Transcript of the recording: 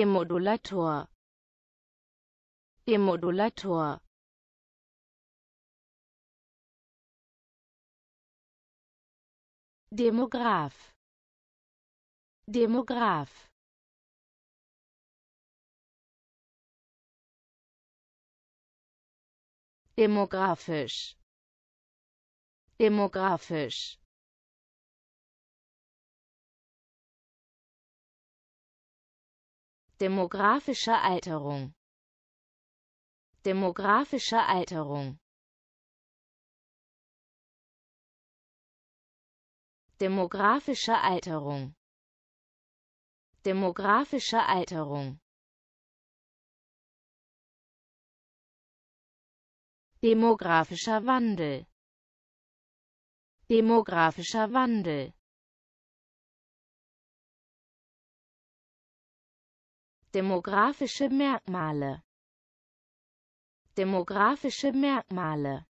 Im Modulator. Im Modulator. Demograph. Demograph. Demografisch. Demografisch. Demografische Alterung Demografische Alterung Demografische Alterung Demografische Alterung Demografischer Wandel Demografischer Wandel Demografische Merkmale Demografische Merkmale